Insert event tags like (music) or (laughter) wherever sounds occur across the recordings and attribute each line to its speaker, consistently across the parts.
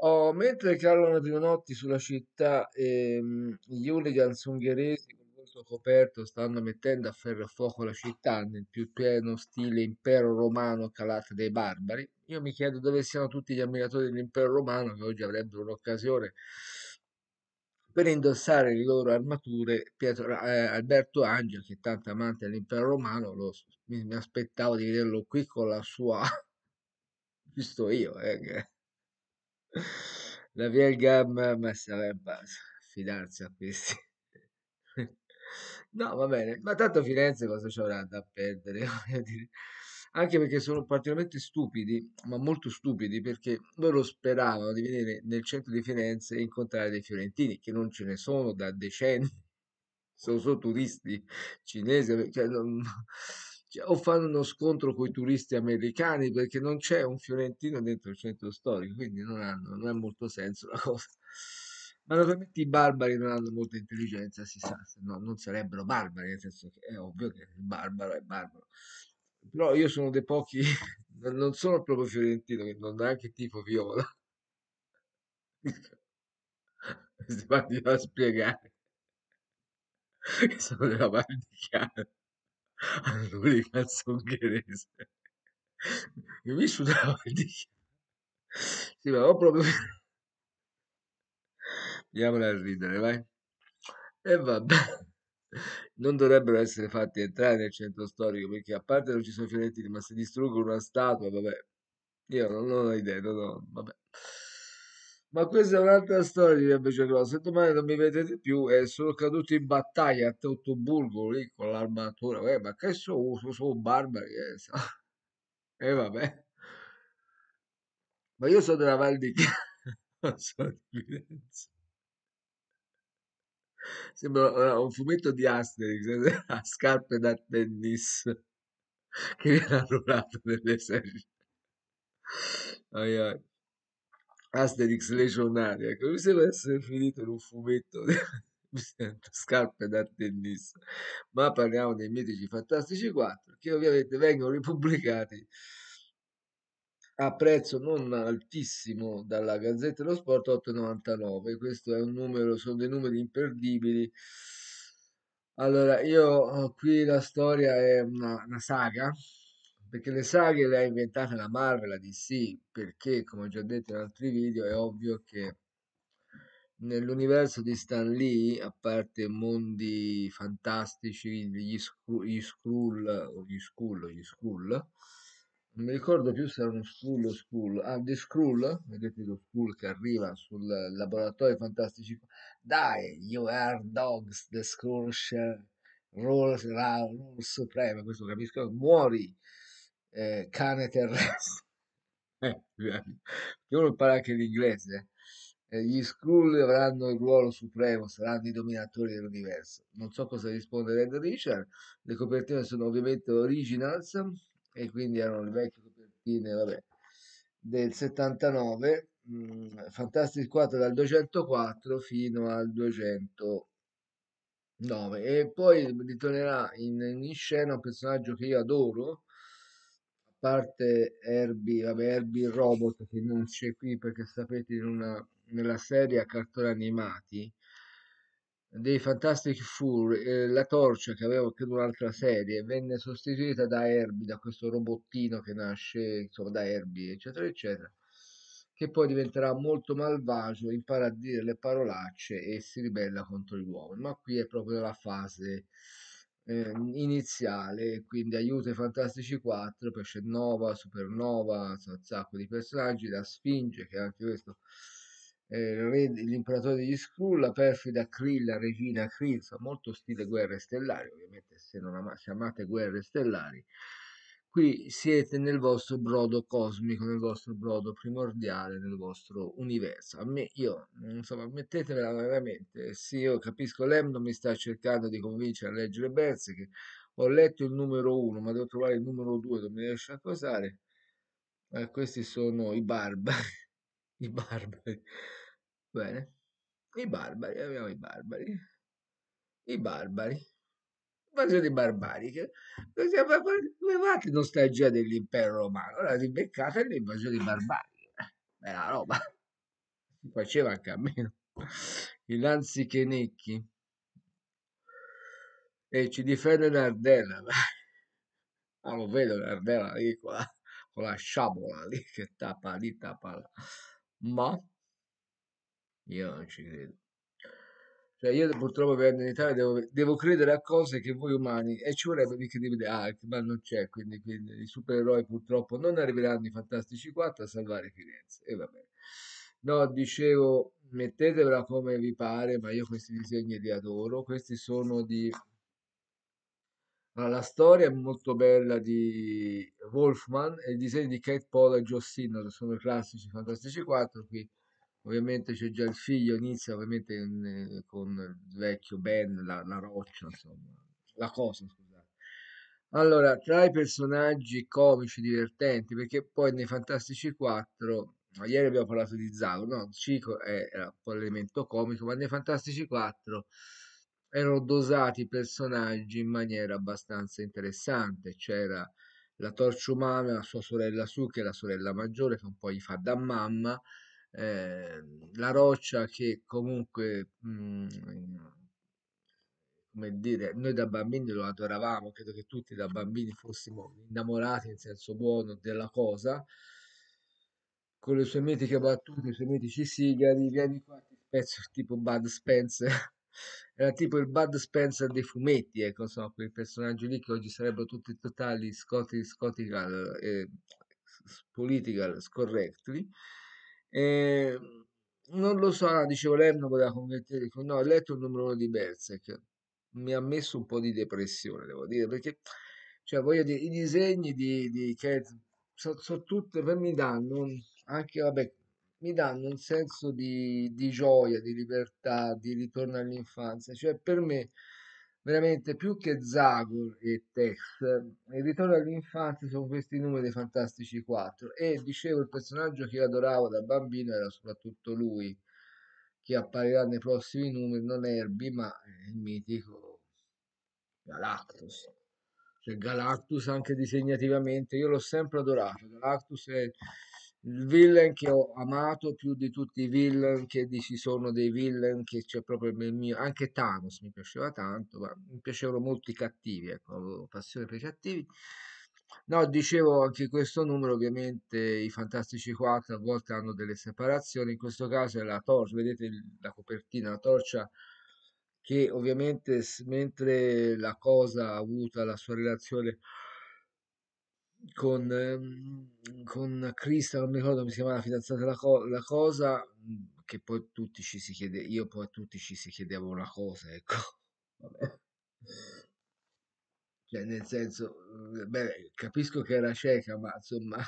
Speaker 1: Oh, mentre calano Giovanotti sulla città e ehm, gli hooligans ungheresi con volto coperto stanno mettendo a ferro e fuoco la città nel più pieno stile impero romano calato dai barbari, io mi chiedo dove siano tutti gli ammiratori dell'impero romano che oggi avrebbero l'occasione per indossare le loro armature. Pietro, eh, Alberto Angel, che è tanto amante dell'impero romano, lo, mi, mi aspettavo di vederlo qui con la sua... (laughs) visto io, eh, la via gam messa in pace, fidarsi a questi. No, va bene, ma tanto Firenze cosa ci avrà da perdere, (laughs) Anche perché sono particolarmente stupidi, ma molto stupidi, perché loro speravano di venire nel centro di Firenze e incontrare dei fiorentini, che non ce ne sono da decenni, (laughs) sono solo turisti cinesi, cioè non, o fanno uno scontro con i turisti americani perché non c'è un fiorentino dentro il centro storico, quindi non, hanno, non ha molto senso la cosa. Ma naturalmente i barbari non hanno molta intelligenza, si sa, no, non sarebbero barbari, nel senso che è ovvio che il barbaro è barbaro. Però io sono dei pochi, (laughs) non sono proprio fiorentino, che non anche tipo viola. (laughs) Si va a spiegare che sono della Valdichiana all'Hooligans ungherese. Io mi sudavo di... Sì, ma ho proprio... Andiamola a ridere, vai. E vabbè. Non dovrebbero essere fatti entrare nel centro storico perché a parte non ci sono fiorentini, ma se distruggono una statua, vabbè. Io non ho idea, non ho, vabbè. Ma questa è un'altra storia di Bicicross. Se domani non mi vedete più, eh, sono caduto in battaglia a Teutoburgo lì con l'armatura. Eh, ma che sono? Sono, sono barbari. Eh, so. E (laughs) eh, vabbè. Ma io sono della Val di Chiara, (laughs) sono di Firenze. Sembra eh, un fumetto di Asterix, eh, (laughs) a scarpe da tennis che viene arruolato nell'esercito. Ai ai. Asterix legionaria, ecco, mi sembra essere finito in un fumetto (laughs) scarpe da tennis ma parliamo dei mitici fantastici 4 che ovviamente vengono ripubblicati a prezzo non altissimo dalla Gazzetta dello Sport 8,99 questo è un numero sono dei numeri imperdibili allora io oh, qui la storia è una, una saga perché le saghe le ha inventate la Marvel, la DC, perché come ho già detto in altri video è ovvio che nell'universo di Stan Lee, a parte mondi fantastici, gli, Skrull, o gli Skrull, gli Skrull, non mi ricordo più se era uno Skrull o Skrull, ah, The Skrull, vedete lo Skrull che arriva sul laboratorio fantastici, dai, you are dogs, the Skrull, Rule, Supreme, questo capisco, muori, eh, cane terrestre. (laughs) Eh, uno imparare anche l'inglese. Eh. eh, gli Skrull avranno il ruolo supremo, saranno i dominatori dell'universo. Non so cosa risponde Red Richard. Le copertine sono ovviamente originals e quindi erano le vecchie copertine vabbè, del 79, mh, mm, Fantastic 4 dal 204 fino al 209 E poi ritornerà in, in, scena un personaggio che io adoro, parte Herbie, vabbè, Herbie Robot che non c'è qui perché sapete in una, nella serie a cartoni animati dei Fantastic Four, eh, la torcia che aveva anche in un'altra serie venne sostituita da Herbie, da questo robottino che nasce insomma, da Herbie, eccetera, eccetera, che poi diventerà molto malvagio, impara a dire le parolacce e si ribella contro gli uomini. Ma qui è proprio la fase eh, iniziale, quindi aiuta i Fantastici 4, poi Nova, Supernova, un sacco di personaggi, la Sfinge, che è anche questo, eh, l'imperatore degli Skrull, la perfida Krill, la regina Krill, molto stile guerre stellari, ovviamente se, non ama- se amate guerre stellari, qui siete nel vostro brodo cosmico, nel vostro brodo primordiale, nel vostro universo. A me, io, insomma, mettetemela veramente, sì, io capisco, Lemno mi sta cercando di convincere a leggere Berserk, ho letto il numero uno, ma devo trovare il numero due non mi riesce a cosare. Eh, questi sono i barbari, (laughs) i barbari, bene, i barbari, abbiamo i barbari, i barbari invasioni barbariche, levate nostalgia dell'impero romano, la rimbeccata le invasioni barbariche, bella roba, si faceva anche a meno, i lanzichenecchi, e ci difende Nardella. ma ah, lo vedo Nardella lì con la, con la sciabola lì che tappa lì, tappa là, ma io non ci credo. Cioè io purtroppo per in Italia devo, devo, credere a cose che voi umani, e ci vorrebbe mica dire, ah, ma non c'è, quindi, quindi i supereroi purtroppo non arriveranno i Fantastici 4 a salvare Firenze. E va No, dicevo, mettetevela come vi pare, ma io questi disegni li adoro. Questi sono di... Allora, la storia è molto bella di Wolfman e i disegni di Kate Paul e Joe Sinnott sono i classici Fantastici 4 qui ovviamente c'è già il figlio, inizia ovviamente eh, con il vecchio Ben, la, la roccia, insomma, la cosa, scusate. Allora, tra i personaggi comici divertenti, perché poi nei Fantastici 4, ieri abbiamo parlato di Zago, no? Cico era un po' l'elemento comico, ma nei Fantastici 4 erano dosati i personaggi in maniera abbastanza interessante, c'era la torcia umana, la sua sorella Su, che è la sorella maggiore, che un po' gli fa da mamma, Ehm, la roccia che comunque mhmm, come dire noi da bambini lo adoravamo credo che tutti da bambini fossimo innamorati in senso buono della cosa con le sue mitiche battute i suoi mitici sigari vieni qua ti spezzo tipo Bud Spencer (laughs) era tipo il Bud Spencer dei fumetti ecco insomma quei personaggi lì che oggi sarebbero tutti totali scottical scotical eh, political scorrectly Ehm, non lo so, dicevo, lei non voleva convertire, no, ha letto il numero uno di Berserk, mi ha messo un po' di depressione, devo dire, perché, cioè, voglio dire, i disegni di, di Cat sono so tutte, mi danno, anche, vabbè, mi danno un senso di, di gioia, di libertà, di ritorno all'infanzia, cioè, per me veramente più che Zagor e Tex, il ritorno all'infanzia sono questi numeri dei Fantastici 4 e dicevo il personaggio che io adoravo da bambino era soprattutto lui, che apparirà nei prossimi numeri, non Herbie ma il mitico Galactus. Cioè Galactus anche disegnativamente, io l'ho sempre adorato, Galactus è il villain che ho amato più di tutti i villain che ci sono dei villain che c'è proprio nel mio anche Thanos mi piaceva tanto ma mi piacevano molti cattivi ecco avevo passione per i cattivi no dicevo anche questo numero ovviamente i Fantastici 4 a volte hanno delle separazioni in questo caso è la torcia vedete la copertina la torcia che ovviamente mentre la cosa ha avuto la sua relazione con, ehm, con Krista, non mi ricordo come si chiamava la fidanzata la, co- la cosa, mhmm, che poi tutti ci si chiede, io poi a tutti ci si chiedeva una cosa, ecco. (laughs) Vabbè. Cioè, nel senso, mhmm, beh, capisco che era cieca, ma insomma,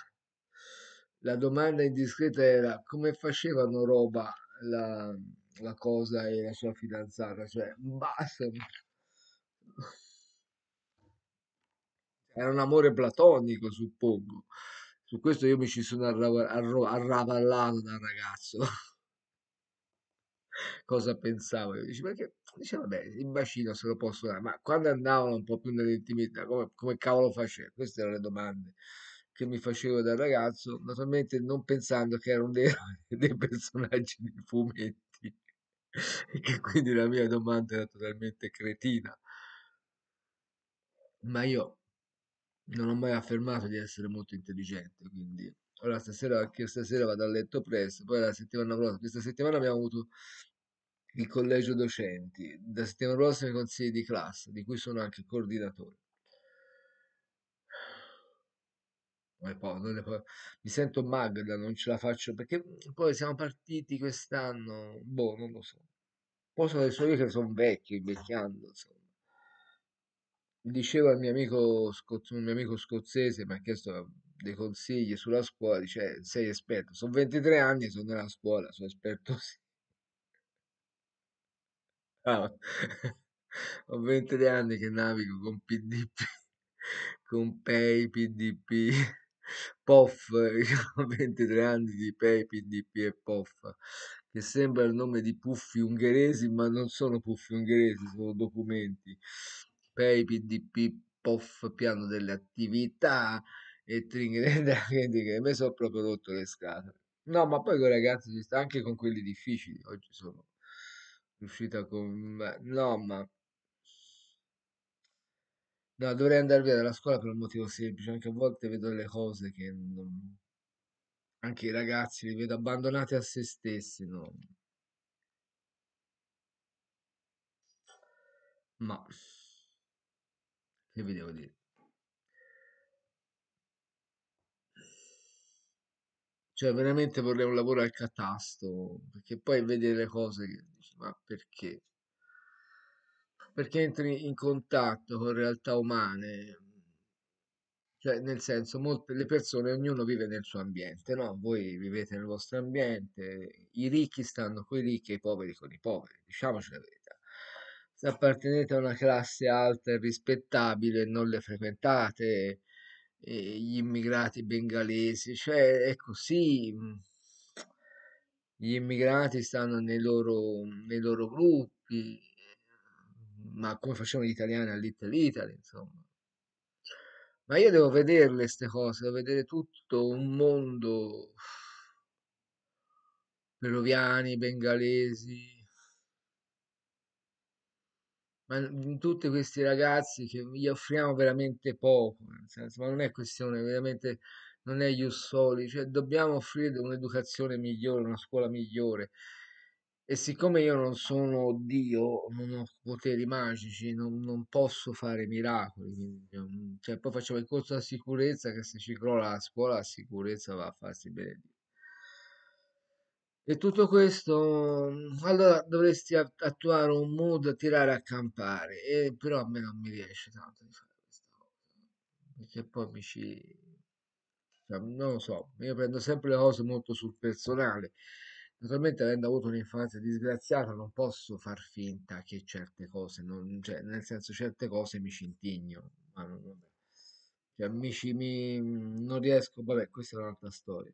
Speaker 1: la domanda indiscreta era come facevano roba la, la cosa e la sua fidanzata, cioè, basta. era un amore platonico, suppongo. Su questo io mi ci sono arravallato da ragazzo. (laughs) Cosa pensavo? Io dice, perché diceva, vabbè, il bacino se lo posso dare, ma quando andavano un po' più nell'intimità, come, come cavolo facevo? Queste erano le domande che mi facevo da ragazzo, naturalmente non pensando che erano dei, (laughs) dei personaggi di fumetti, (laughs) e che quindi la mia domanda era totalmente cretina. Ma io non ho mai affermato di essere molto intelligente, quindi ora stasera, anche io stasera vado a letto presto, poi la settimana prossima, questa settimana abbiamo avuto il collegio docenti, la settimana prossima i consigli di classe, di cui sono anche coordinatore. mi sento Magda, non ce la faccio perché poi siamo partiti quest'anno, boh, non lo so. Posso adesso io che sono vecchio, invecchiando, insomma. Mi diceva il mio amico scoz mio amico scozzese, mi ha chiesto dei consigli sulla scuola, dice: eh, "Sei esperto". sono 23 anni, e sono nella scuola, sono esperto sì. Ah. (laughs) Ho 23 anni che navigo con PDP, con Pay, PDP, POF, (laughs) ho 23 anni di Pay, PDP e POF, che sembra il nome di puffi ungheresi, ma non sono puffi ungheresi, sono documenti. PEI, PDP, POF, piano delle attività e tringredda, (laughs) quindi che mi sono proprio rotto le scatole. No, ma poi con i ragazzi ci sta anche con quelli difficili, oggi sono riuscita con... No, ma... No, dovrei andare via dalla scuola per un motivo semplice, anche a volte vedo le cose che... Non... Anche i ragazzi li vedo abbandonati a se stessi, no? Ma che vi devo dire cioè veramente vorrei un lavoro al catasto perché poi vedere le cose che dici ma perché perché entri in contatto con realtà umane cioè nel senso molte le persone ognuno vive nel suo ambiente no voi vivete nel vostro ambiente i ricchi stanno con i ricchi e i poveri con i poveri diciamoci la verità se appartenete a una classe alta e rispettabile non le frequentate gli immigrati bengalesi cioè è così mm. gli immigrati stanno nei loro, nei loro gruppi ma come facevano gli italiani all'Italia Italy insomma ma io devo vederle queste cose devo vedere tutto un mondo peruviani bengalesi ma mhmm, tutti questi ragazzi che gli offriamo veramente poco, nel senso, ma non è questione veramente non è ius soli, cioè dobbiamo offrire un'educazione migliore, una scuola migliore. E siccome io non sono Dio, non ho poteri magici, non, non posso fare miracoli. Mhmm, cioè, poi facciamo il corso della sicurezza, che se ci crolla la scuola, la sicurezza va a farsi benedire e tutto questo allora dovresti attuare un mood tirare a campare e però a me non mi riesce tanto di fare questa cosa perché poi mi ci cioè, non lo so io prendo sempre le cose molto sul personale naturalmente avendo avuto un'infanzia disgraziata non posso far finta che certe cose non cioè, nel senso certe cose mi cintigno ma non, Cioè, mi, mi, non riesco vabbè questa è un'altra storia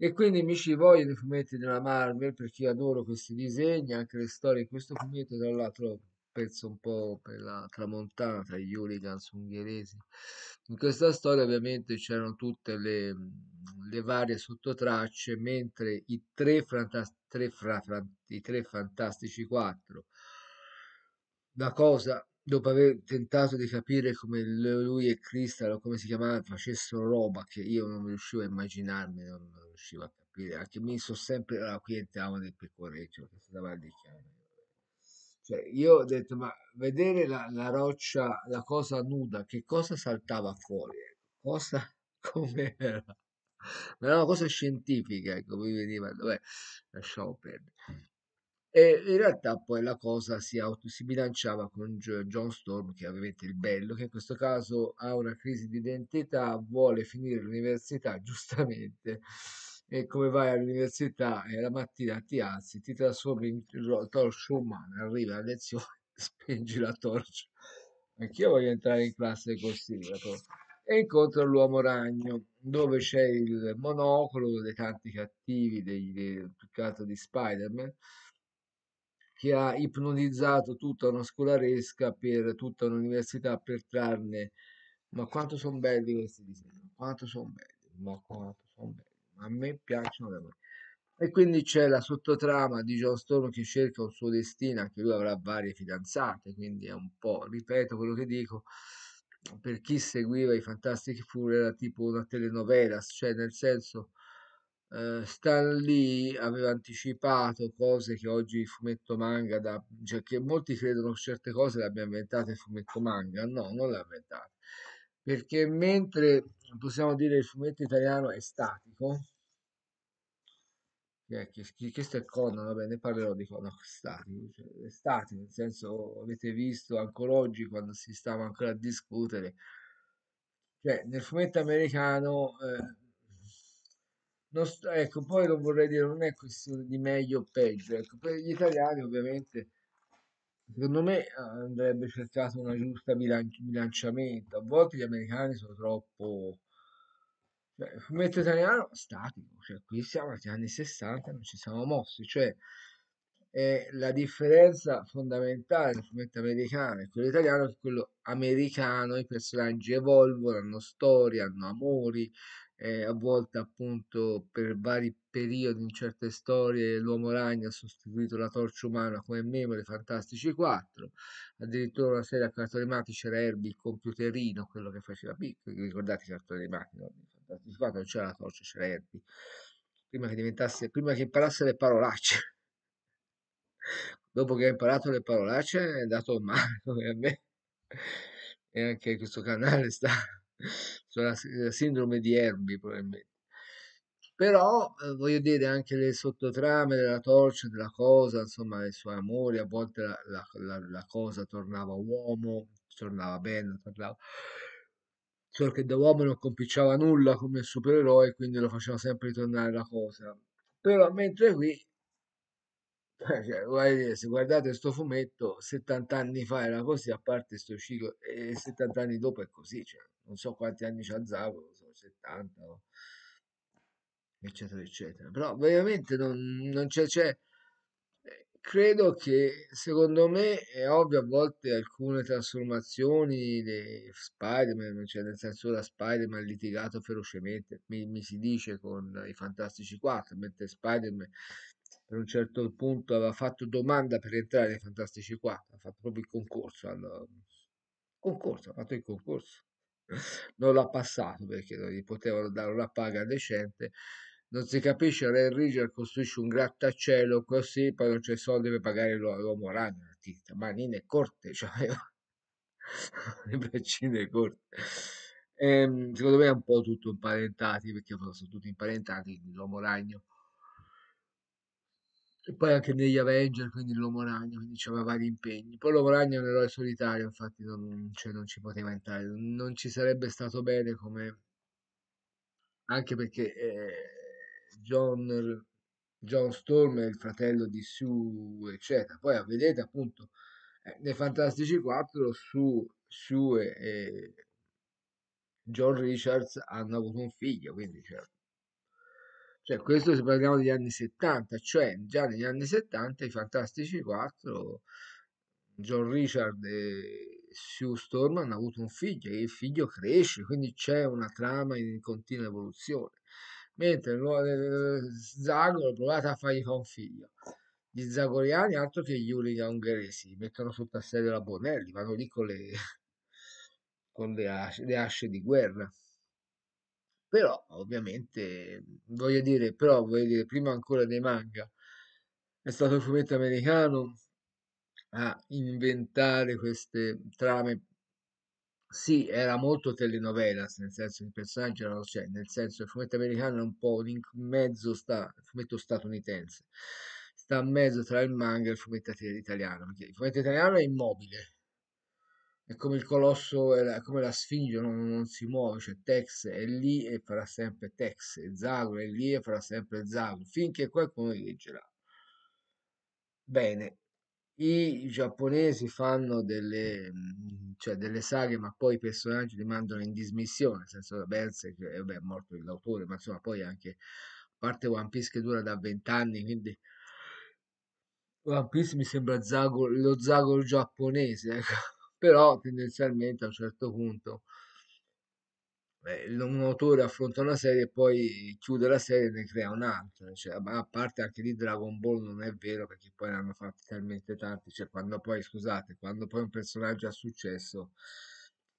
Speaker 1: e quindi mi ci vogliono i fumetti della Marvel perché io adoro questi disegni, anche le storie in questo fumetto, tra l'altro penso un po' per la tramontana tra gli hooligans ungheresi. In questa storia ovviamente c'erano tutte le, le varie sottotracce, mentre i tre, fantast- tre fra- fra- i tre fantastici quattro, la cosa dopo aver tentato di capire come lui e Crystal o come si chiamava facessero roba che io non riuscivo a immaginarmi, non, riuscivo a capire, anche mi sono sempre, allora ah, qui entravo nel pecoreccio che stava di chiamare. Cioè, io ho detto, ma vedere la, la, roccia, la cosa nuda, che cosa saltava fuori? Ecco, cosa (laughs) com'era? Ma era una cosa scientifica, ecco, mi veniva, vabbè, lasciamo perdere. E in realtà poi la cosa si, auto, si bilanciava con John Storm, che è ovviamente il bello, che in questo caso ha una crisi di identità, vuole finire l'università, (laughs) giustamente. E come vai all'università e la mattina ti alzi, ti trasformi in torcia umano arrivi alla lezione, (laughs) spengi la torcia. Anch'io voglio entrare in classe con la torcia e incontra l'uomo ragno, dove c'è il monocolo dei tanti cattivi, dei, del piccato di Spider-Man, che ha ipnotizzato tutta una scolaresca per tutta un'università per trarne ma quanto sono belli questi disegni quanto sono belli ma quanto sono belli ma a me piacciono davvero. e quindi c'è la sottotrama di John Stone che cerca un suo destino anche lui avrà varie fidanzate quindi è un po' ripeto quello che dico per chi seguiva i Fantastic Four era tipo una telenovela cioè nel senso eh, Stan Lee aveva anticipato cose che oggi il fumetto manga, da, cioè che molti credono che certe cose le abbia inventate il fumetto manga, no, non le ha inventate, perché mentre possiamo dire il fumetto italiano è statico, eh, questo è Conan, vabbè, ne parlerò di Conan statico, cioè, statico, nel senso avete visto ancora oggi quando si stava ancora a discutere, cioè nel fumetto americano... Eh, non sto, ecco, poi non vorrei dire, non è questione di meglio o peggio, ecco, per gli italiani ovviamente, secondo me eh, andrebbe cercato una giusta bilanci, bilanciamento, a volte gli americani sono troppo, cioè, il fumetto italiano statico, cioè qui siamo negli anni 60, non ci siamo mossi, cioè è la differenza fondamentale tra il fumetto americano e quello italiano è quello americano i personaggi evolvono, hanno storie, hanno amori, eh, a volte appunto per vari periodi in certe storie l'uomo ragno ha sostituito la torcia umana come meme dei Fantastici 4, addirittura una serie a cartoni animati c'era Herbie il computerino, quello che faceva Piccolo, ricordate i cartoni animati, no? Fantastici 4 non c'era la torcia, c'era Herbie, prima che diventasse, prima che imparasse le parolacce. Dopo che ha imparato le parolacce è andato male come a me e anche questo canale sta sulla eh, sindrome di Herbie probabilmente. Però eh, voglio dire anche le sottotrame della torcia, della cosa, insomma i suoi amori, a volte la, la, la, la cosa tornava uomo, tornava bene, tornava... Solo che da uomo non compicciava nulla come supereroe, quindi lo faceva sempre ritornare la cosa. Però mentre qui eh, cioè, se guardate sto fumetto, 70 anni fa era così, a parte sto ciclo, e 70 anni dopo è così, cioè, non so quanti anni c'ha Zavo, sono 70, eccetera, eccetera. Però veramente non, non c'è, c'è, eh, credo che secondo me è ovvio a volte alcune trasformazioni di Spider-Man, cioè nel senso la Spider-Man ha litigato ferocemente, mi, mi si dice con i Fantastici 4, mentre Spider-Man per un certo punto aveva fatto domanda per entrare nei Fantastici 4, ha fatto proprio il concorso, al... concorso ha fatto il concorso, non l'ha passato perché non gli potevano dare una paga decente, non si capisce, Ray Rigger costruisce un grattacielo così, poi non c'è soldi per pagare l'uomo ragno, l'artista, manine corte, (laughs) cioè le braccine corte. E, ehm, secondo me è un po' tutto imparentati, perché sono tutti imparentati, l'uomo ragno e poi anche negli Avenger, quindi l'Uomo Ragno, quindi c'aveva vari impegni. Poi l'Uomo Ragno è un eroe solitario, infatti non, cioè, non ci poteva entrare, non ci sarebbe stato bene come... Anche perché eh, John, John Storm è il fratello di Sue, eccetera. Poi vedete appunto eh, nei Fantastici 4 su Sue e John Richards hanno avuto un figlio, quindi cioè, cioè, questo se parliamo degli anni 70, cioè già negli anni 70 i Fantastici 4, John Richard e Sue Storm hanno avuto un figlio e il figlio cresce, quindi c'è una trama in continua evoluzione. Mentre eh, Zagor provato a fargli fare un figlio. Gli zagoriani, altro che gli uriga ungheresi, mettono sotto assedio la Bonelli, vanno lì con le, (laughs) con le, as- le asce di guerra. Però, ovviamente, voglio dire, però, voglio dire, prima ancora dei manga, è stato il fumetto americano a inventare queste trame. Sì, era molto telenovelas, nel senso che il personaggio era, cioè, nel senso il fumetto americano è un po' in mezzo sta, il fumetto statunitense, sta a mezzo tra il manga e il fumetto italiano, perché il fumetto italiano è immobile, è come il colosso, è, la, come la sfinge, non, non, si muove, cioè Tex è lì e farà sempre Tex, e Zagor è lì e farà sempre Zagor, finché qualcuno leggerà. Bene, i giapponesi fanno delle, cioè delle, saghe, ma poi i personaggi li mandano in dismissione, nel senso che Berserk cioè, vabbè, è morto l'autore, ma insomma poi anche, parte One Piece che dura da vent'anni, quindi... One Piece mi sembra Zagor, lo Zagor giapponese, ecco però tendenzialmente a un certo punto eh, un autore affronta una serie e poi chiude la serie e ne crea un'altra, cioè, a parte anche di Dragon Ball non è vero perché poi ne hanno fatti talmente tanti, cioè quando poi, scusate, quando poi un personaggio ha successo,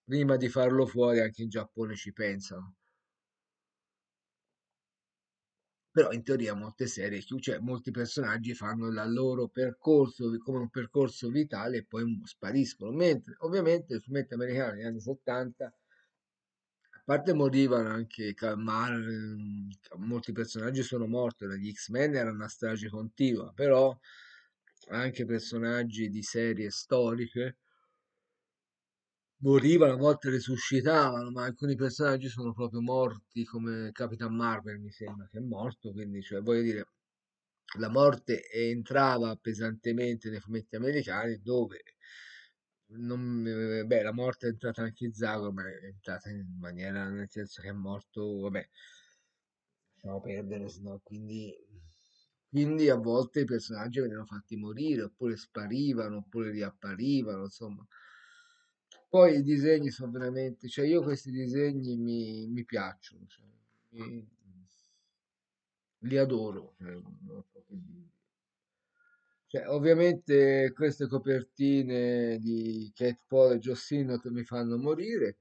Speaker 1: prima di farlo fuori anche in Giappone ci pensano però in teoria molte serie, cioè molti personaggi fanno il loro percorso come un percorso vitale e poi spariscono, mentre ovviamente il fumetto americano negli anni 70, a parte morivano anche Calmar, ehm, molti personaggi sono morti, gli X-Men era una strage continua, però anche personaggi di serie storiche morivano, a volte risuscitavano, ma alcuni personaggi sono proprio morti, come Capitan Marvel mi sembra che è morto, quindi cioè, voglio dire, la morte entrava pesantemente nei fumetti americani dove non, eh, beh, la morte è entrata anche in Zagor, ma è entrata in maniera, nel senso che è morto, vabbè, lasciamo perdere, sennò quindi quindi a volte i personaggi venivano fatti morire oppure sparivano oppure riapparivano insomma poi i disegni sono veramente, cioè io questi disegni mi, mi piacciono, cioè, mi, li adoro. Cioè, cioè, ovviamente queste copertine di Cat Paul e Jossino che mi fanno morire.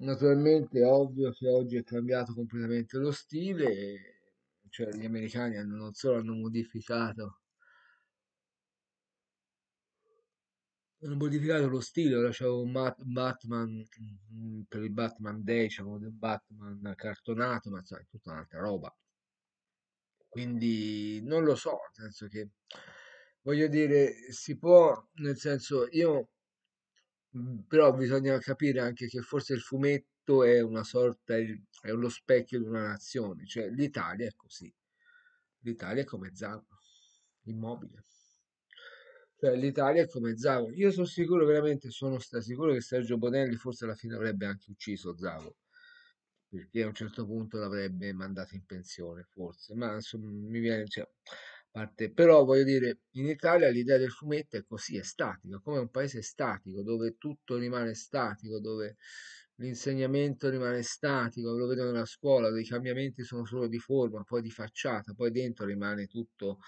Speaker 1: Naturalmente è ovvio che oggi è cambiato completamente lo stile, cioè gli americani hanno, non solo hanno modificato hanno modificato lo stile, ora c'avevo un Batman mm, per il Batman Day, c'avevo un Batman cartonato, ma insomma è tutta un'altra roba. Quindi non lo so, nel senso che voglio dire, si può, nel senso io mm, però bisogna capire anche che forse il fumetto è una sorta è lo specchio di una nazione, cioè l'Italia è così. L'Italia è come Zampa, immobile. Cioè l'Italia come Zavo. Io sono sicuro, veramente sono sicuro che Sergio Bonelli forse alla fine avrebbe anche ucciso Zavo perché a un certo punto l'avrebbe mandato in pensione, forse, ma insomma mi viene, cioè, parte. però voglio dire, in Italia l'idea del fumetto è così, è statica, come un paese statico, dove tutto rimane statico, dove l'insegnamento rimane statico, lo vedo nella scuola, dove i cambiamenti sono solo di forma, poi di facciata, poi dentro rimane tutto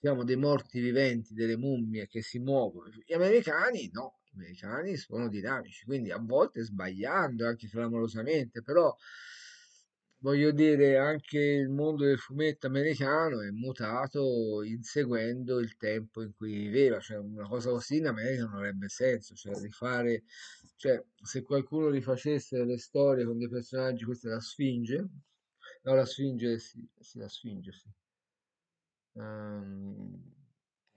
Speaker 1: diciamo, dei morti viventi, delle mummie che si muovono. Gli americani no, gli americani sono dinamici, quindi a volte sbagliando anche clamorosamente, però voglio dire anche il mondo del fumetto americano è mutato inseguendo il tempo in cui viveva, cioè una cosa così in America non avrebbe senso, cioè rifare, cioè se qualcuno rifacesse le storie con dei personaggi, questa è la Sfinge, no la Sfinge, sì, sì la Sfinge, sì ehm,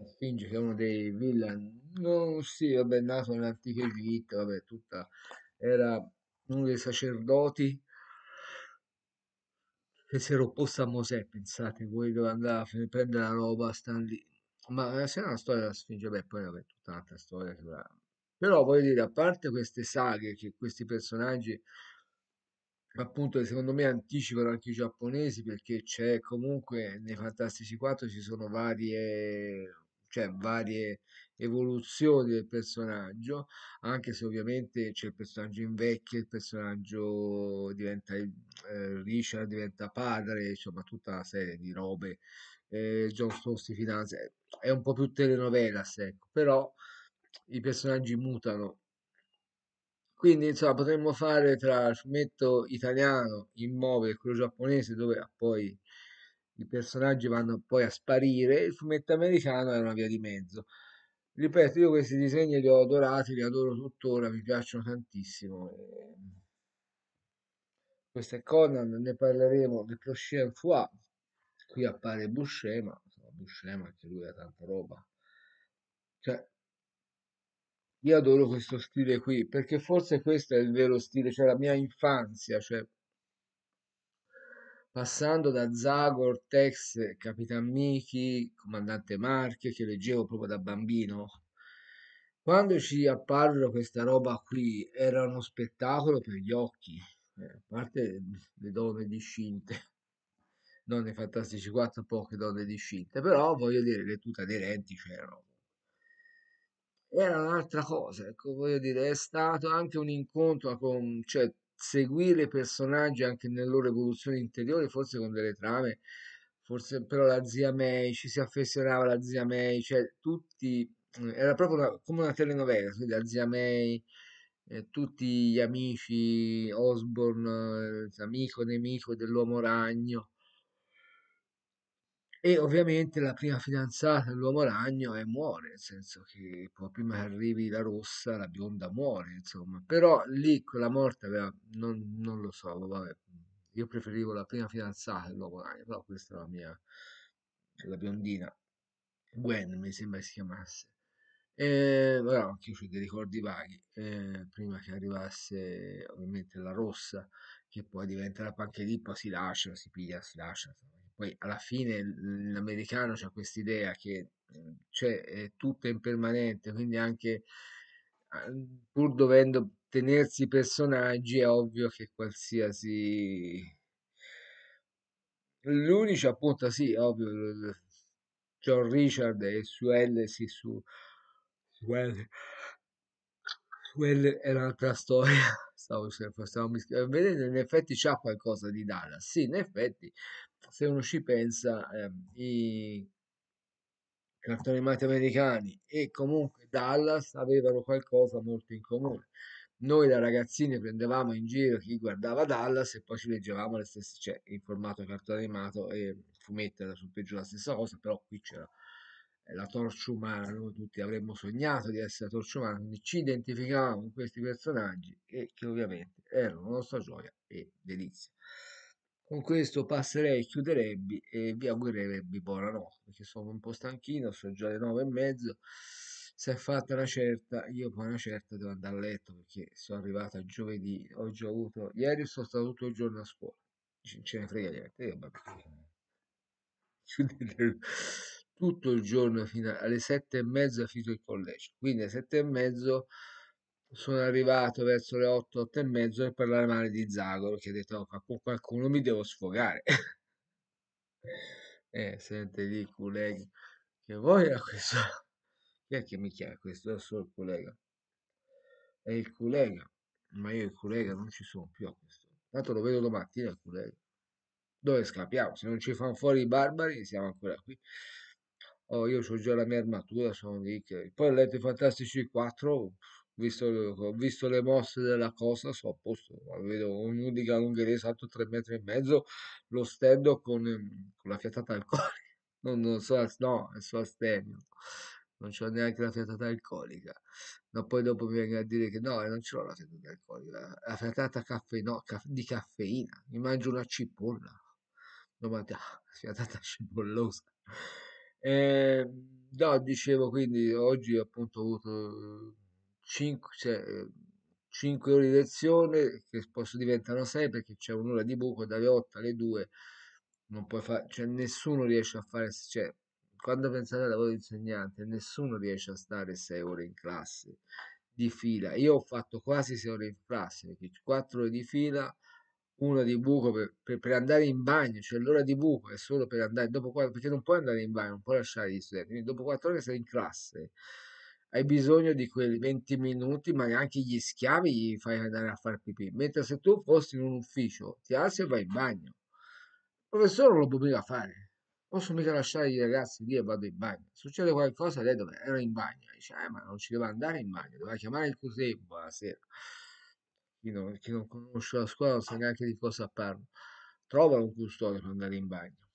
Speaker 1: Sfinge che è uno dei villain, no, sì, vabbè, nato nell'antico Egitto, vabbè, tutta, era uno dei sacerdoti che si era opposto a Mosè, pensate voi dove andava a prendere la roba, stanno lì. Ma eh, se è una storia della Sfinge, beh, poi vabbè, tutta un'altra storia. Però voglio dire, a parte queste saghe, che questi personaggi appunto, secondo me anticipano anche i giapponesi perché c'è comunque nei Fantastici 4 ci sono varie, cioè varie evoluzioni del personaggio, anche se ovviamente c'è il personaggio invecchia, il personaggio diventa eh, Richard diventa padre, insomma tutta una serie di robe. Eh, John Stone si finanzia, è un po' più telenovela, ecco, però i personaggi mutano quindi insomma potremmo fare tra il fumetto italiano, immobile, e quello giapponese dove ah, poi i personaggi vanno poi a sparire, il fumetto americano è una via di mezzo. Ripeto, io questi disegni li ho adorati, li adoro tuttora, mi piacciono tantissimo. Questo è Conan, ne parleremo di prochain fois. Qui appare Buscema, Buscema anche lui ha tanta roba. Cioè, io adoro questo stile qui, perché forse questo è il vero stile, cioè la mia infanzia, cioè passando da Zagor, Tex, Capitan Miki, Comandante Marchio, che leggevo proprio da bambino, quando ci apparvero questa roba qui era uno spettacolo per gli occhi, eh, a parte le donne discinte, non i Fantastici 4, poche donne discinte, però voglio dire le tute aderenti c'erano era un'altra cosa, ecco, voglio dire, è stato anche un incontro con, cioè, seguire i personaggi anche nella loro evoluzione interiore, forse con delle trame, forse però la zia May, ci si affezionava alla zia May, cioè tutti, eh, era proprio una, come una telenovela, quindi la zia May, eh, tutti gli amici, Osborne, eh, amico, nemico dell'uomo ragno, e ovviamente la prima fidanzata dell'uomo ragno è, muore, nel senso che prima che arrivi la rossa, la bionda muore, insomma. Però lì quella morte aveva, non, non lo so, vabbè, io preferivo la prima fidanzata dell'uomo ragno, però questa è la mia, la biondina, Gwen mi sembra si chiamasse. Eh, però anche io ho dei ricordi vaghi eh, prima che arrivasse ovviamente la rossa che poi diventa la pancherippa si lascia si piglia si lascia insomma, poi alla fine l'americano ha questa idea che mm, cioè, tutto impermanente, quindi anche pur dovendo tenersi personaggi è ovvio che qualsiasi... L'unico appunto sì, ovvio, John Richard e su L si su... su L quella è un'altra (laughs) storia. Stavo, stavo mischiando. Vedete, in effetti c'ha qualcosa di Dallas. Sì, in effetti, se uno ci pensa, eh, i cartoni animati americani e comunque Dallas avevano qualcosa molto in comune. Noi da ragazzini prendevamo in giro chi guardava Dallas e poi ci leggevamo le stesse, cioè in formato cartone animato e fumetti era sul peggio la stessa cosa, però qui c'era la torcia umana, noi tutti avremmo sognato di essere torcia umana, quindi ci identificavamo con questi personaggi e che ovviamente erano la nostra gioia e delizia. Con questo passerei, chiuderei e vi augurerebbe buonanotte, perché sono un po' stanchino, sono già le nove e mezzo, si è fatta una certa, io poi una certa devo andare a letto, perché sono arrivato a giovedì, ho già avuto, ieri sono stato tutto il giorno a scuola, non ce ne frega niente, io vabbè. (laughs) tutto il giorno fino alle sette e mezza finito il collegio. Quindi alle sette e mezzo sono arrivato verso le otto, otto e mezzo per parlare male di Zago che ha detto oh, qualcuno mi devo sfogare. (laughs) eh, sente lì, colleghi, che voi a questo... (laughs) Chi è che mi chiama questo? È solo il collega. È il collega. Ma io il collega non ci sono più a questo. Tanto lo vedo domattina il collega. Dove scappiamo? Se non ci fanno fuori i barbari siamo ancora qui. Oh, io ho già la mia armatura, sono lì che... Poi ho letto i Fantastici 4, visto, visto le mosse della cosa, sono a posto. Vedo un Udigan ungherese alto 3 metri e mezzo, lo stendo con, ehm, con la fiatata alcolica. (laughs) Non, non so, no, è solo astemio. Non c'ho neanche la fiatata alcolica. Ma poi dopo mi viene a dire che no, eh, non ce l'ho la fiatata alcolica. La fiatata caffe, no, caff di caffeina. Mi mangio una cipolla. No, ma ah, fiatata cipollosa. Eh, no, dicevo quindi oggi appunto ho avuto 5, ehm, cioè, 5 ehm, ore di lezione che posso diventano 6 perché c'è un'ora di buco dalle 8 alle 2 non puoi fare, cioè nessuno riesce a fare, cioè, quando pensate al lavoro di insegnante, nessuno riesce a stare 6 ore in classe di fila. Io ho fatto quasi 6 ore in classe, perché 4 ore di fila una di buco per, per, per andare in bagno, cioè l'ora di buco è solo per andare dopo quattro, perché non puoi andare in bagno, non puoi lasciare gli studenti, quindi dopo quattro ore sei in classe, hai bisogno di quei 20 minuti, ma anche gli schiavi gli fai andare a fare pipì, mentre se tu fossi in un ufficio ti alzi e vai in bagno, il professore non lo può mica fare, posso mica lasciare i ragazzi lì e vado in bagno. Succede qualcosa, lei dove era in bagno, dice, eh, ma non ci deve andare in bagno, doveva chiamare il cosebo la sera chi non, chi non conosce la scuola non sa neanche di cosa parlo. Trova un custode per andare in bagno.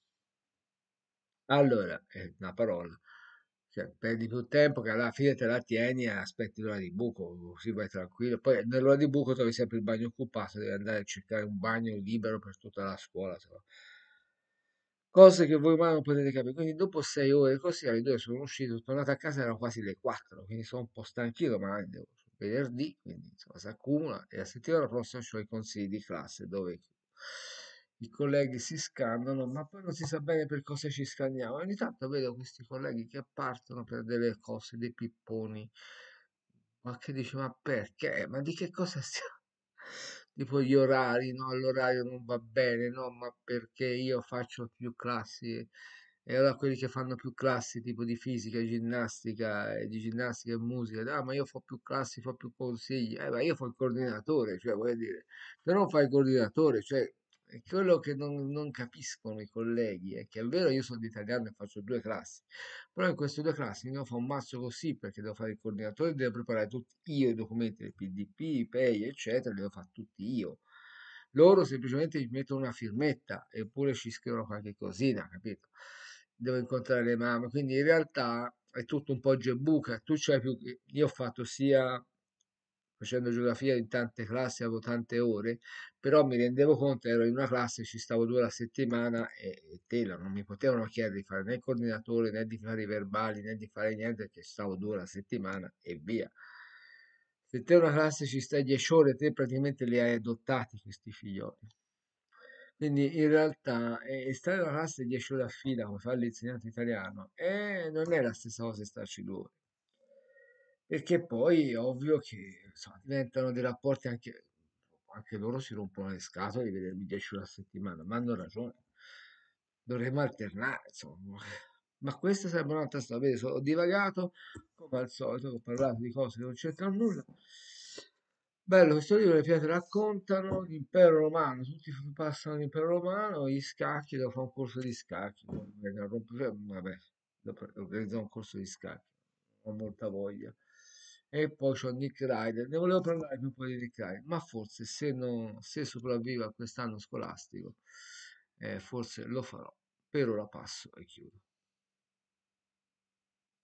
Speaker 1: Allora, è una parola. Cioè, perdi più tempo che alla fine te la tieni e aspetti l'ora di buco, così vai tranquillo. Poi nell'ora di buco trovi sempre il bagno occupato, devi andare a cercare un bagno libero per tutta la scuola. Insomma. Cose che voi mai non potete capire. Quindi dopo sei ore così alle due sono uscito, sono tornato a casa erano quasi le 4, quindi sono un po' stanchino, ma devo, venerdì, quindi insomma, si accumula e la settimana prossima ci i consigli di classe dove i colleghi si scannano, ma poi non si sa bene per cosa ci scanniamo. Ogni tanto vedo questi colleghi che partono per delle cose, dei pipponi, ma che dice ma perché? Ma di che cosa stiamo? (laughs) Tipo gli orari, no, l'orario non va bene, no, ma perché io faccio più classi e allora quelli che fanno più classi, tipo di fisica, e ginnastica, e eh, di ginnastica e musica, ah, ma io fo più classi, fo più consigli, eh, ma io fo il coordinatore, cioè, voglio dire, però non fai il coordinatore, cioè, quello che non, non, capiscono i colleghi è che è vero io sono di italiano e faccio due classi, però in queste due classi io fo un mazzo così perché devo fare il coordinatore, devo preparare tutti io i documenti del PDP, i PEI, eccetera, li devo fare tutti io. Loro semplicemente mi mettono una firmetta eppure ci scrivono qualche cosina, capito? devo incontrare mamma. Quindi in realtà è tutto un po' gebuca. Tu c'hai più. Io ho fatto sia facendo geografia in tante classi, avevo tante ore, però mi rendevo conto, ero in una classe, ci stavo due alla settimana e, e tela, non mi potevano chiedere di fare né il coordinatore, né di fare i verbali, né di fare niente, perché stavo due alla settimana e via. Se te una classe ci stai 10 ore, te praticamente li hai adottati questi figlioli. Quindi in realtà eh, stare la classe 10 ore a fila come fa l'insegnante italiano eh, non è la stessa cosa starci due perché poi è ovvio che insomma, diventano dei rapporti anche, anche loro si rompono le scatole di vedermi 10 ore a settimana, ma hanno ragione, dovremmo alternare, insomma. Ma questa sarebbe un'altra storia, Vedi, sono divagato, come al solito, ho parlato di cose che non c'entrano nulla. Bello, questo libro le pietre raccontano l'impero romano, tutti passano l'impero romano, gli scacchi, devo fare un corso di scacchi, eh, eh, vabbè, organizzare un corso di scacchi, ho molta voglia. E poi c'ho Nick Ryder, ne volevo parlare più un po' di Nick Ryder, ma forse se, non, se sopravvivo a quest'anno scolastico, eh, forse lo farò. Per ora passo e chiudo.